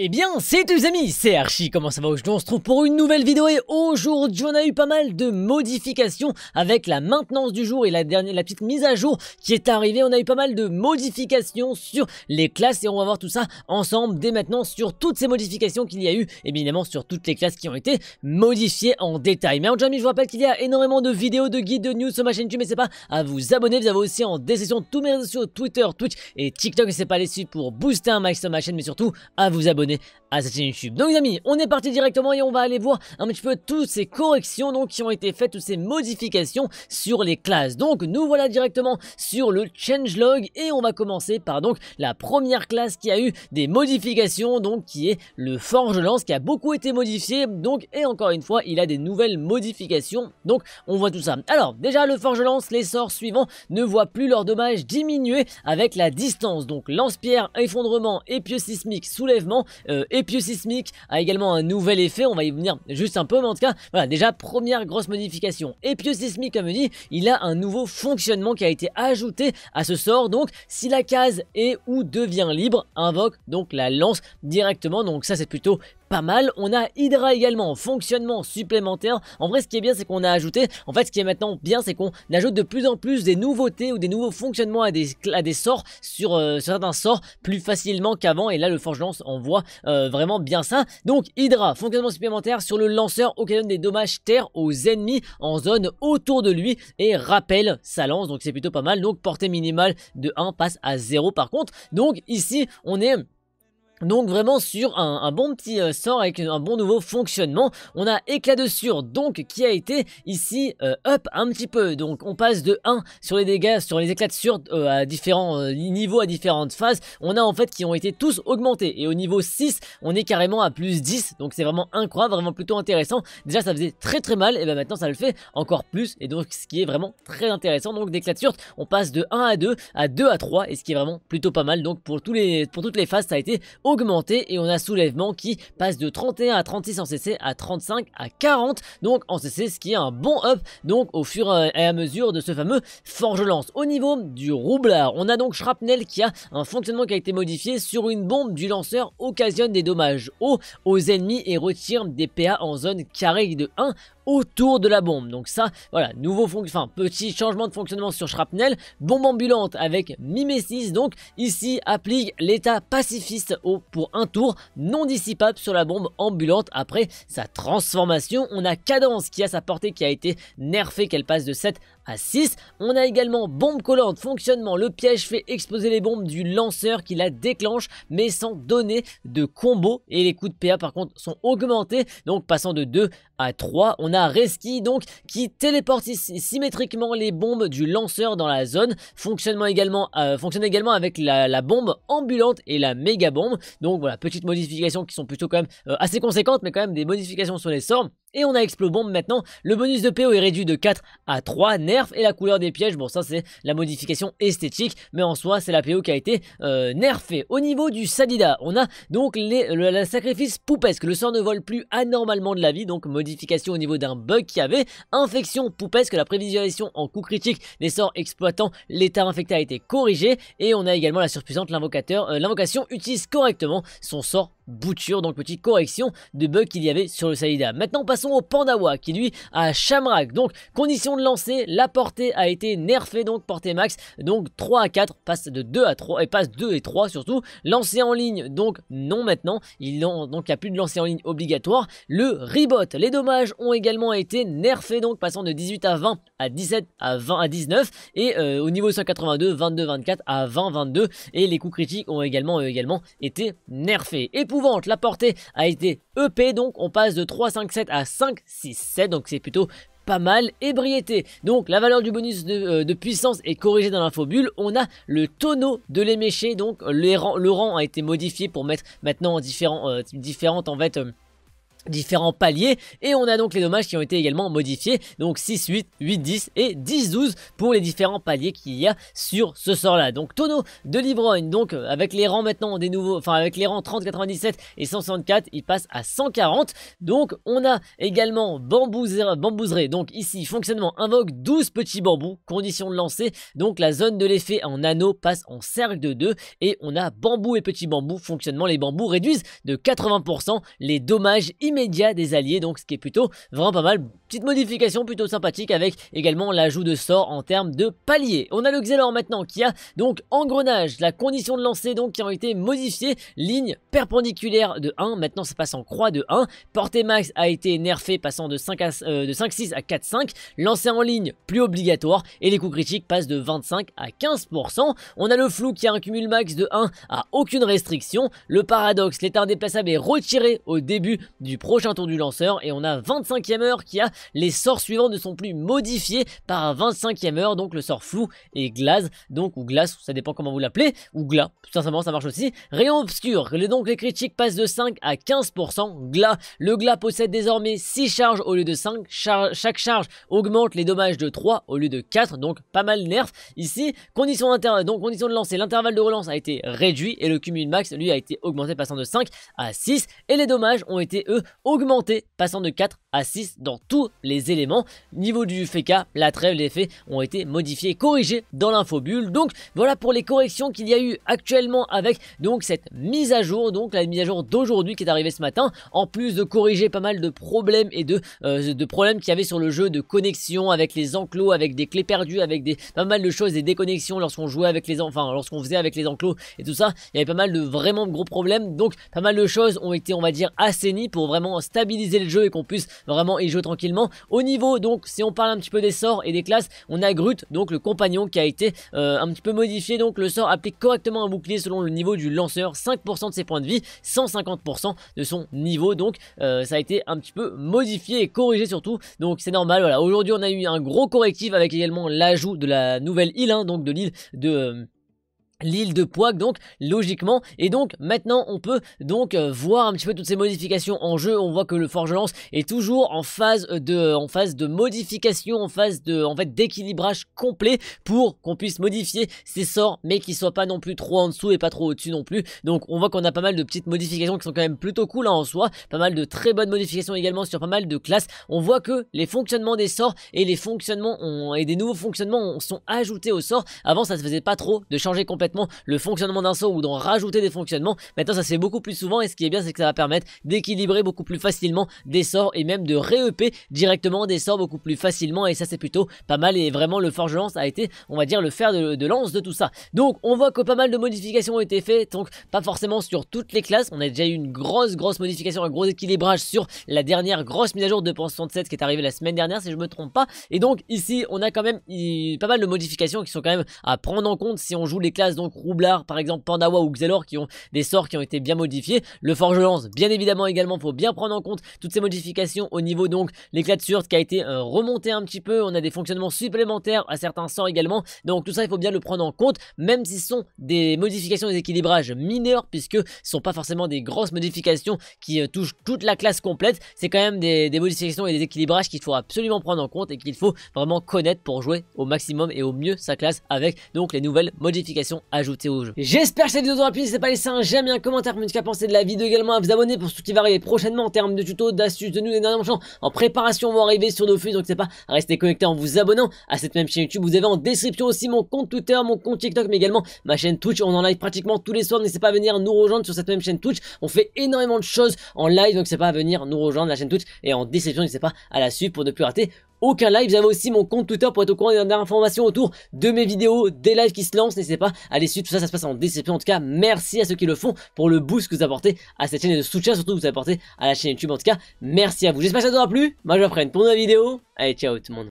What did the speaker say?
Eh bien, c'est les amis, c'est Archie, comment ça va aujourd'hui On se trouve pour une nouvelle vidéo et aujourd'hui on a eu pas mal de modifications avec la maintenance du jour et la dernière, la petite mise à jour qui est arrivée. On a eu pas mal de modifications sur les classes et on va voir tout ça ensemble dès maintenant sur toutes ces modifications qu'il y a eu, évidemment sur toutes les classes qui ont été modifiées en détail. Mais en jamais, je vous rappelle qu'il y a énormément de vidéos, de guides, de news sur ma chaîne YouTube, n'hésitez pas à vous abonner. Vous avez aussi en description tous mes réseaux sur Twitter, Twitch et TikTok, C'est pas les suivre pour booster un max sur ma chaîne, mais surtout à vous abonner à Donc les amis, on est parti directement et on va aller voir un petit peu toutes ces corrections donc qui ont été faites, toutes ces modifications sur les classes. Donc nous voilà directement sur le changelog et on va commencer par donc la première classe qui a eu des modifications donc qui est le forge lance qui a beaucoup été modifié donc et encore une fois il a des nouvelles modifications donc on voit tout ça. Alors déjà le forge lance, les sorts suivants ne voient plus leur dommage diminuer avec la distance donc lance-pierre, effondrement, pieux sismique, soulèvement euh, et Sismic a également un nouvel effet, on va y venir juste un peu, mais en tout cas, voilà, déjà première grosse modification. Et Sismic, comme dit, il a un nouveau fonctionnement qui a été ajouté à ce sort, donc si la case est ou devient libre, invoque donc la lance directement, donc ça c'est plutôt pas mal. On a Hydra également, fonctionnement supplémentaire. En vrai, ce qui est bien, c'est qu'on a ajouté, en fait, ce qui est maintenant bien, c'est qu'on ajoute de plus en plus des nouveautés ou des nouveaux fonctionnements à des, à des sorts euh, sur, certains sorts plus facilement qu'avant. Et là, le Forge Lance, on voit euh, vraiment bien ça. Donc, Hydra, fonctionnement supplémentaire sur le lanceur, occasionne des dommages terre aux ennemis en zone autour de lui et rappelle sa lance. Donc, c'est plutôt pas mal. Donc, portée minimale de 1 passe à 0 par contre. Donc, ici, on est donc vraiment sur un, bon petit euh, sort avec un bon nouveau fonctionnement. On a éclat de sur donc qui a été ici euh, up un petit peu. Donc on passe de 1 sur les dégâts sur les éclats de sur euh, à différents niveaux, à différentes phases. On a en fait qui ont été tous augmentés. Et au niveau 6 on est carrément à plus 10. Donc c'est vraiment incroyable, vraiment plutôt intéressant. Déjà ça faisait très très mal et ben maintenant ça le fait encore plus. Et donc ce qui est vraiment très intéressant. Donc d'éclat de sur on passe de 1 à 2 à 2 à 3 et ce qui est vraiment plutôt pas mal. Donc pour, tous les, pour toutes les phases ça a été augmenté et on a soulèvement qui passe de 31 à 36 en CC à 35 à 40 donc en CC ce qui est un bon up donc au fur et à mesure de ce fameux forge lance. Au niveau du roublard on a donc Shrapnel qui a un fonctionnement qui a été modifié sur une bombe du lanceur occasionne des dommages hauts aux ennemis et retire des PA en zone carrée de 1 autour de la bombe. Donc ça, voilà, nouveau enfin petit changement de fonctionnement sur Shrapnel, bombe ambulante avec mimesis. Donc ici applique l'état pacifiste pour un tour non dissipable sur la bombe ambulante après sa transformation. On a cadence qui a sa portée qui a été nerfée qu'elle passe de 7 à 6. On a également bombe collante, fonctionnement, le piège fait exploser les bombes du lanceur qui la déclenche mais sans donner de combo et les coups de PA par contre sont augmentés donc passant de 2 à 3. On a Reski donc qui téléporte symétriquement les bombes du lanceur dans la zone. Fonctionnement également, euh, également avec la, bombe ambulante et la méga bombe. Donc voilà, petites modifications qui sont plutôt quand même euh, assez conséquentes, mais quand même des modifications sur les sorts. Et on a bombe maintenant. Le bonus de PO est réduit de 4 à 3 nerf et la couleur des pièges, bon ça c'est la modification esthétique, mais en soi c'est la PO qui a été euh, nerfée. Au niveau du Sadida, on a donc les, le sacrifice poupesque. Le sort ne vole plus anormalement de la vie, donc modification au niveau d'un bug qui avait. Infection que la prévisualisation en coup critique des sorts exploitant l'état infecté a été corrigé Et on a également la surpuissante, l'invocateur, euh, l'invocation utilise correctement son sort bouture, donc petite correction de bug qu'il y avait sur le Salida. Maintenant passons au Pandawa qui lui a Shamrak, donc condition de lancer, la portée a été nerfée donc portée max, donc 3 à 4, passe de 2 à 3 et passe 2 et 3 surtout, lancer en ligne donc non maintenant, il donc il n'y a plus de lancer en ligne obligatoire, le rebot, les dommages ont également a été nerfé, donc passant de 18 à 20 à 17 à 20 à 19 et euh, au niveau 182 22 24 à 20 22 et les coups critiques ont également également été nerfés épouvante la portée a été EP donc on passe de 3 5 7 à 5 6 7 donc c'est plutôt pas mal ébriété. Donc la valeur du bonus euh, de, puissance est corrigée dans l'infobulle. On a le tonneau de l'éméché, donc les rang, le rang a été modifié pour mettre maintenant différents, euh, différentes en fait différents paliers et on a donc les dommages qui ont été également modifiés donc 6 8 8 10 et 10 12 pour les différents paliers qu'il y a sur ce sort là donc tonneau de l'ivrogne donc avec les rangs maintenant des nouveaux enfin avec les rangs 30 97 et 164 il passe à 140 donc on a également bambouseré donc ici fonctionnement invoque 12 petits bambous condition de lancer donc la zone de l'effet en anneau passe en cercle de 2 et on a bambou et petit bambous fonctionnement les bambous réduisent de 80% les dommages immédiat des alliés, donc ce qui est plutôt vraiment pas mal. Petite modification plutôt sympathique avec également l'ajout de sort en termes de palier. On a le Xelor maintenant qui a donc engrenage, la condition de lancer donc qui ont été modifiées, ligne perpendiculaire de 1, maintenant ça passe en croix de 1, portée max a été nerfée passant de 5 à, euh, de 6 à 4 5, lancer en ligne plus obligatoire et les coups critiques passent de 25 à 15%. On a le flou qui a un cumul max de 1 à aucune restriction, le paradoxe, l'état indéplaçable est retiré au début du prochain tour du lanceur et on a 25ème heure qui a les sorts suivants ne sont plus modifiés par 25ème heure donc le sort flou et glace donc ou glace ça dépend comment vous l'appelez ou glas simplement ça marche aussi rayon obscur donc les critiques passent de 5 à 15% Gla le gla possède désormais 6 charges au lieu de 5 chaque charge augmente les dommages de 3 au lieu de 4 donc pas mal nerf ici condition donc condition de lancer l'intervalle de relance a été réduit et le cumul max lui a été augmenté passant de 5 à 6 et les dommages ont été eux augmenté, passant de 4 à 6 dans tous les éléments. Niveau du fk la trêve, des faits ont été modifiés, corrigés dans l'infobulle. Donc voilà pour les corrections qu'il y a eu actuellement avec donc cette mise à jour, donc la mise à jour d'aujourd'hui qui est arrivée ce matin, en plus de corriger pas mal de problèmes et de, euh, de problèmes qu'il y avait sur le jeu de connexion avec les enclos, avec des clés perdues, avec des pas mal de choses, des déconnexions lorsqu'on jouait avec les enfin lorsqu'on faisait avec les enclos et tout ça, il y avait pas mal de vraiment gros problèmes. Donc pas mal de choses ont été on va dire assainies pour vraiment stabiliser le jeu et qu'on puisse vraiment y jouer tranquillement. Au niveau, donc, si on parle un petit peu des sorts et des classes, on a Grut, donc le compagnon qui a été euh, un petit peu modifié. Donc le sort applique correctement un bouclier selon le niveau du lanceur, 5% de ses points de vie, 150% de son niveau. Donc euh, ça a été un petit peu modifié et corrigé surtout. Donc c'est normal. Voilà. Aujourd'hui on a eu un gros correctif avec également l'ajout de la nouvelle île, hein, donc de l'île de euh, l'île de Poig donc logiquement et donc maintenant on peut donc euh, voir un petit peu toutes ces modifications en jeu on voit que le Forge Lance est toujours en phase de en phase de modification en phase de en fait d'équilibrage complet pour qu'on puisse modifier ses sorts mais qu'ils soient pas non plus trop en dessous et pas trop au-dessus non plus donc on voit qu'on a pas mal de petites modifications qui sont quand même plutôt cool hein, en soi pas mal de très bonnes modifications également sur pas mal de classes on voit que les fonctionnements des sorts et les fonctionnements ont, et des nouveaux fonctionnements sont ajoutés aux sorts avant ça se faisait pas trop de changer complètement le fonctionnement d'un saut ou d'en rajouter des fonctionnements. Maintenant, ça c'est beaucoup plus souvent et ce qui est bien, c'est que ça va permettre d'équilibrer beaucoup plus facilement des sorts et même de ré directement des sorts beaucoup plus facilement et ça c'est plutôt pas mal et vraiment le forge lance a été, on va dire, le fer de, lance de tout ça. Donc, on voit que pas mal de modifications ont été faites, donc pas forcément sur toutes les classes. On a déjà eu une grosse, grosse modification, un gros équilibrage sur la dernière grosse mise à jour de 2.67 qui est arrivée la semaine dernière, si je me trompe pas. Et donc, ici, on a quand même pas mal de modifications qui sont quand même à prendre en compte si on joue les classes donc Roublard, par exemple Pandawa ou Xelor qui ont des sorts qui ont été bien modifiés. Le Forge Lance, bien évidemment également, faut bien prendre en compte toutes ces modifications au niveau donc l'éclat de surte qui a été euh, remonté un petit peu. On a des fonctionnements supplémentaires à certains sorts également. Donc tout ça, il faut bien le prendre en compte, même si ce sont des modifications des équilibrages mineurs, puisque ce sont pas forcément des grosses modifications qui euh, touchent toute la classe complète. C'est quand même des modifications et des équilibrages qu'il faut absolument prendre en compte et qu'il faut vraiment connaître pour jouer au maximum et au mieux sa classe avec donc les nouvelles modifications Ajouter au jeu. J'espère que cette vidéo aura plu, n'hésitez pas à laisser un j'aime un commentaire pour me dire penser de la vidéo également, à vous abonner pour ce qui va arriver prochainement en termes de tutos, d'astuces, de nous les derniers en préparation vont arriver sur nos flux, donc c'est pas à rester connecté en vous abonnant à cette même chaîne YouTube. Vous avez en description aussi mon compte Twitter, mon compte TikTok, mais également ma chaîne Twitch. On en live pratiquement tous les soirs, n'hésitez pas à venir nous rejoindre sur cette même chaîne Twitch. On fait énormément de choses en live, donc c'est pas à venir nous rejoindre la chaîne Twitch et en description, n'hésitez pas à la suivre pour ne plus rater aucun live. J'avais aussi mon compte Twitter pour être au courant des informations autour de mes vidéos, des lives qui se lancent. N'hésitez pas à suite. suivre. Tout ça, ça se passe en DCP, En tout cas, merci à ceux qui le font pour le boost que vous apportez à cette chaîne et le soutien surtout que vous apportez à la chaîne YouTube. En tout cas, merci à vous. J'espère que ça vous aura plu. Moi, je vous reprends pour une nouvelle vidéo. Allez, ciao tout le monde.